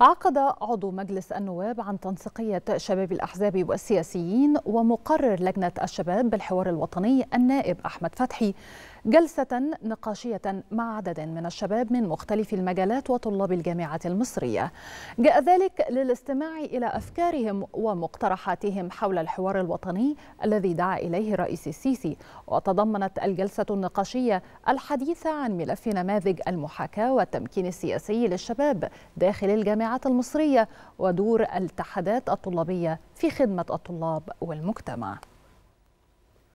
عقد عضو مجلس النواب عن تنسيقية شباب الأحزاب والسياسيين ومقرر لجنة الشباب بالحوار الوطني النائب أحمد فتحي جلسة نقاشية مع عدد من الشباب من مختلف المجالات وطلاب الجامعة المصرية جاء ذلك للاستماع إلى أفكارهم ومقترحاتهم حول الحوار الوطني الذي دعا إليه الرئيس السيسي وتضمنت الجلسة النقاشية الحديث عن ملف نماذج المحاكاة والتمكين السياسي للشباب داخل الجامعة الجامعات المصرية ودور الاتحادات الطلابية في خدمة الطلاب والمجتمع